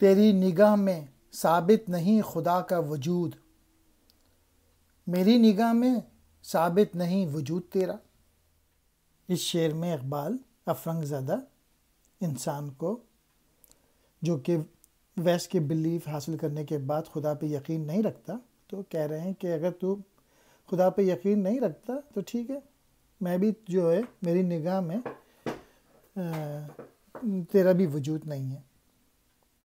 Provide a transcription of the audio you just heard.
तेरी निगाह में साबित नहीं खुदा का वजूद मेरी निगाह में साबित नहीं वजूद तेरा इस शेर में इकबाल अफरंगज़दा इंसान को जो कि वैस के बिलीफ हासिल करने के बाद खुदा पे यकीन नहीं रखता तो कह रहे हैं कि अगर तू खुदा पे यकीन नहीं रखता तो ठीक है मैं भी जो है मेरी निगाह में तेरा भी वजूद नहीं है